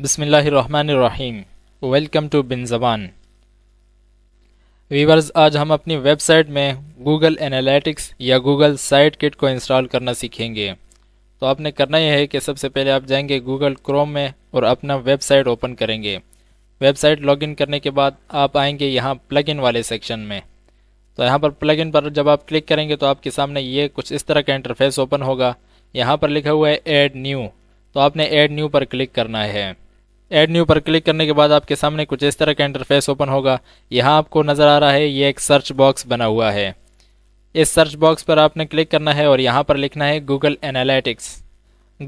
बिसमीम welcome to बिन जबान viewers आज हम अपनी वेबसाइट में गूगल एनालिटिक्स या गूगल साइट किट को इंस्टॉल करना सीखेंगे तो आपने करना यह है कि सबसे पहले आप जाएंगे गूगल क्रोम में और अपना वेबसाइट ओपन करेंगे वेबसाइट लॉगिन करने के बाद आप आएंगे यहाँ प्लगइन वाले सेक्शन में तो यहाँ पर प्लगइन पर जब आप क्लिक करेंगे तो आपके सामने ये कुछ इस तरह का इंटरफेस ओपन होगा यहाँ पर लिखा हुआ है एड न्यू तो आपने एड न्यू पर क्लिक करना है एड न्यू पर क्लिक करने के बाद आपके सामने कुछ इस तरह का इंटरफेस ओपन होगा यहाँ आपको नज़र आ रहा है ये एक सर्च बॉक्स बना हुआ है इस सर्च बॉक्स पर आपने क्लिक करना है और यहाँ पर लिखना है गूगल एनालिटिक्स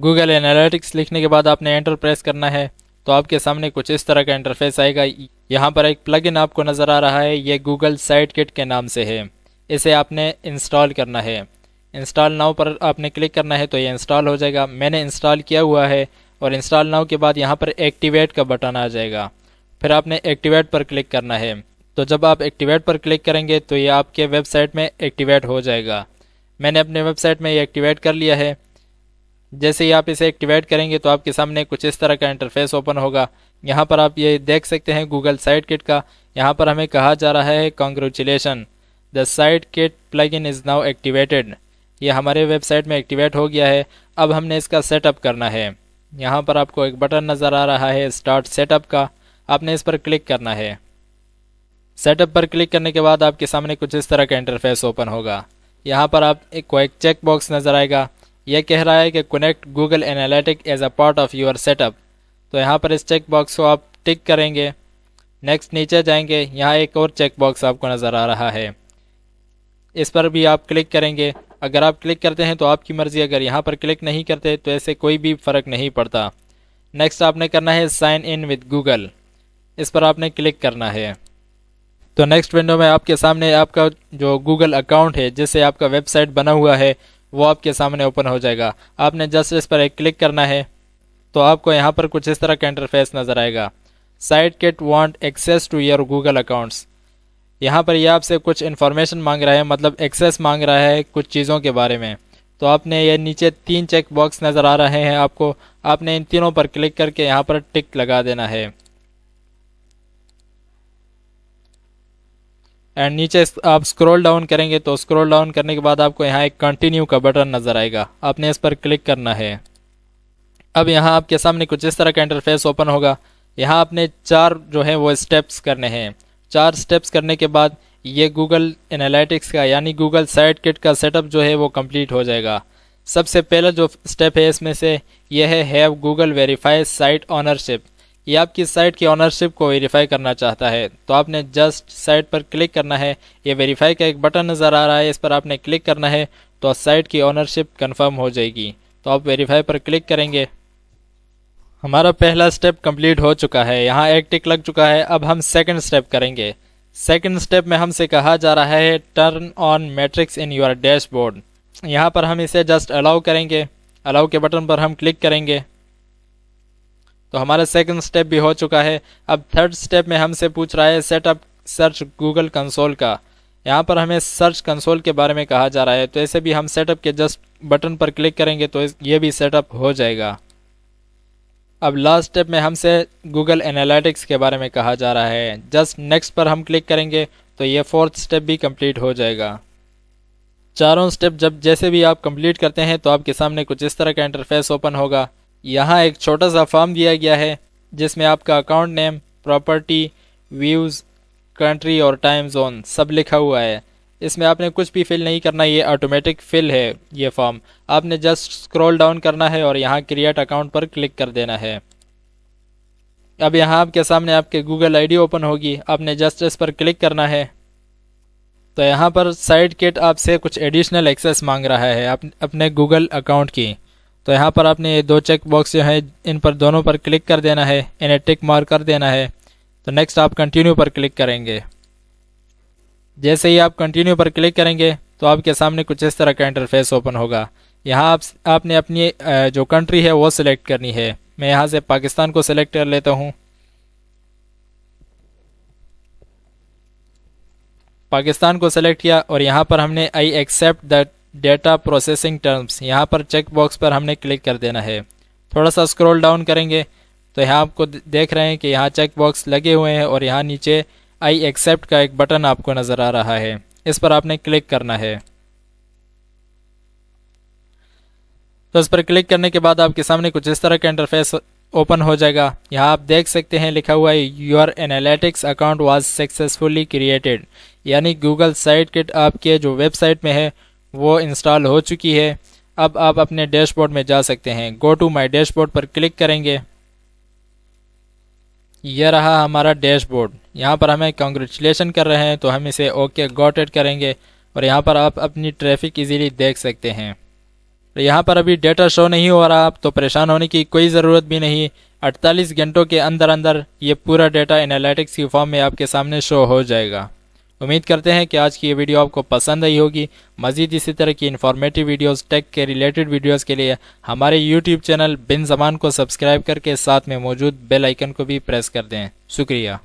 गूगल एनालिटिक्स लिखने के बाद आपने एंटर प्रेस करना है तो आपके सामने कुछ इस तरह का इंटरफेस आएगा यहाँ पर एक प्लगइन आपको नज़र आ रहा है ये गूगल साइट किट के नाम से है इसे आपने इंस्टॉल करना है इंस्टॉल नाव पर आपने क्लिक करना है तो ये इंस्टॉल हो जाएगा मैंने इंस्टॉल किया हुआ है और इंस्टॉल नाउ के बाद यहाँ पर एक्टिवेट का बटन आ जाएगा फिर आपने एक्टिवेट पर क्लिक करना है तो जब आप एक्टिवेट पर क्लिक करेंगे तो ये आपके वेबसाइट में एक्टिवेट हो जाएगा मैंने अपने वेबसाइट में ये एक्टिवेट कर लिया है जैसे ही आप इसे एक्टिवेट करेंगे तो आपके सामने कुछ इस तरह का इंटरफेस ओपन होगा यहाँ पर आप ये देख सकते हैं गूगल साइट किट का यहाँ पर हमें कहा जा रहा है congratulation the Site Kit plugin is now activated ये हमारे वेबसाइट में एक्टिवेट हो गया है अब हमने इसका सेटअप करना है यहाँ पर आपको एक बटन नज़र आ रहा है स्टार्ट सेटअप का आपने इस पर क्लिक करना है सेटअप पर क्लिक करने के बाद आपके सामने कुछ इस तरह का इंटरफेस ओपन होगा यहाँ पर आप एक को एक चेक बॉक्स नज़र आएगा यह कह रहा है कि connect Google analytic as a part of your setup तो यहाँ पर इस चेक बॉक्स को आप टिक करेंगे नेक्स्ट नीचे जाएंगे यहाँ एक और चेक बॉक्स आपको नज़र आ रहा है इस पर भी आप क्लिक करेंगे अगर आप क्लिक करते हैं तो आपकी मर्ज़ी अगर यहाँ पर क्लिक नहीं करते तो ऐसे कोई भी फ़र्क नहीं पड़ता नेक्स्ट आपने करना है साइन इन विद गूगल इस पर आपने क्लिक करना है तो नेक्स्ट विंडो में आपके सामने आपका जो गूगल अकाउंट है जिससे आपका वेबसाइट बना हुआ है वो आपके सामने ओपन हो जाएगा आपने जस्ट इस पर एक क्लिक करना है तो आपको यहाँ पर कुछ इस तरह का इंटरफेस नज़र आएगा Site Kit want access to your Google accounts यहाँ पर ये यह आपसे कुछ इन्फॉर्मेशन मांग रहा है मतलब एक्सेस मांग रहा है कुछ चीज़ों के बारे में तो आपने ये नीचे तीन चेक बॉक्स नज़र आ रहे हैं आपको आपने इन तीनों पर क्लिक करके यहाँ पर टिक लगा देना है एंड नीचे आप स्क्रॉल डाउन करेंगे तो स्क्रॉल डाउन करने के बाद आपको यहाँ एक कंटिन्यू का बटन नज़र आएगा आपने इस पर क्लिक करना है अब यहाँ आपके सामने कुछ इस तरह का इंटरफेस ओपन होगा यहाँ आपने चार जो है वो स्टेप्स करने हैं चार स्टेप्स करने के बाद ये गूगल एनालिटिक्स का यानी गूगल साइट किट का सेटअप जो है वो कंप्लीट हो जाएगा सबसे पहला जो स्टेप है इसमें से यह है have Google verify site ownership ये आपकी साइट की ऑनरशिप को वेरीफाई करना चाहता है तो आपने जस्ट साइट पर क्लिक करना है ये वेरीफाई का एक बटन नज़र आ रहा है इस पर आपने क्लिक करना है तो साइट की ऑनरशिप कन्फर्म हो जाएगी तो आप वेरीफाई पर क्लिक करेंगे हमारा पहला स्टेप कंप्लीट हो चुका है यहाँ एक टिक लग चुका है अब हम सेकंड स्टेप करेंगे सेकंड स्टेप में हमसे कहा जा रहा है turn on metrics in your dashboard यहाँ पर हम इसे जस्ट अलाउ करेंगे अलाउ के बटन पर हम क्लिक करेंगे तो हमारा सेकंड स्टेप भी हो चुका है अब थर्ड स्टेप में हमसे पूछ रहा है सेटअप सर्च गूगल कंसोल का यहाँ पर हमें सर्च कंसोल के बारे में कहा जा रहा है तो ऐसे भी हम सेटअप के जस्ट बटन पर क्लिक करेंगे तो ये भी सेटअप हो जाएगा अब लास्ट स्टेप में हमसे गूगल एनालिटिक्स के बारे में कहा जा रहा है जस्ट नेक्स्ट पर हम क्लिक करेंगे तो ये फोर्थ स्टेप भी कंप्लीट हो जाएगा चारों स्टेप जब जैसे भी आप कंप्लीट करते हैं तो आपके सामने कुछ इस तरह का इंटरफेस ओपन होगा यहाँ एक छोटा सा फॉर्म दिया गया है जिसमें आपका account name property views country और टाइम जोन सब लिखा हुआ है इसमें आपने कुछ भी फिल नहीं करना ये ऑटोमेटिक फिल है ये फॉर्म आपने जस्ट स्क्रॉल डाउन करना है और यहाँ क्रिएट अकाउंट पर क्लिक कर देना है अब यहाँ आपके सामने आपके गूगल आईडी ओपन होगी आपने जस्ट इस पर क्लिक करना है तो यहाँ पर साइड किट आपसे कुछ एडिशनल एक्सेस मांग रहा है आप, अपने गूगल अकाउंट की तो यहाँ पर आपने ये दो चेक बॉक्स जो हैं इन पर दोनों पर क्लिक कर देना है इन्हें टिक मार कर देना है तो नेक्स्ट आप कंटिन्यू पर क्लिक करेंगे जैसे ही आप कंटिन्यू पर क्लिक करेंगे तो आपके सामने कुछ इस तरह का इंटरफेस ओपन होगा यहाँ आप, आपने अपनी जो कंट्री है वो सिलेक्ट करनी है मैं यहाँ से पाकिस्तान को सिलेक्ट कर लेता हूँ पाकिस्तान को सिलेक्ट किया और यहाँ पर हमने I accept the data processing terms यहाँ पर चेक बॉक्स पर हमने क्लिक कर देना है थोड़ा सा स्क्रॉल डाउन करेंगे तो यहाँ आपको देख रहे हैं कि यहाँ चेक बॉक्स लगे हुए हैं और यहाँ नीचे आई एक्सेप्ट का एक बटन आपको नज़र आ रहा है इस पर आपने क्लिक करना है तो इस पर क्लिक करने के बाद आपके सामने कुछ इस तरह का इंटरफेस ओपन हो जाएगा यहाँ आप देख सकते हैं लिखा हुआ है your analytics account was successfully created यानी गूगल साइट किट आपके जो वेबसाइट में है वो इंस्टॉल हो चुकी है अब आप अपने डैशबोर्ड में जा सकते हैं गो टू माई डैशबोर्ड पर क्लिक करेंगे यह रहा हमारा डैशबोर्ड यहाँ पर हमें कॉन्ग्रेचुलेसन कर रहे हैं तो हम इसे ओके गॉट एड करेंगे और यहाँ पर आप अपनी ट्रैफिक इजीली देख सकते हैं यहाँ पर अभी डेटा शो नहीं हो रहा तो परेशान होने की कोई ज़रूरत भी नहीं 48 घंटों के अंदर अंदर ये पूरा डेटा एनालिटिक्स की फॉर्म में आपके सामने शो हो जाएगा उम्मीद करते हैं कि आज की ये वीडियो आपको पसंद आई होगी मजीद इसी तरह की इन्फॉर्मेटिव वीडियोस टेक के रिलेटेड वीडियोस के लिए हमारे यूट्यूब चैनल बिन जमान को सब्सक्राइब करके साथ में मौजूद बेल आइकन को भी प्रेस कर दें शुक्रिया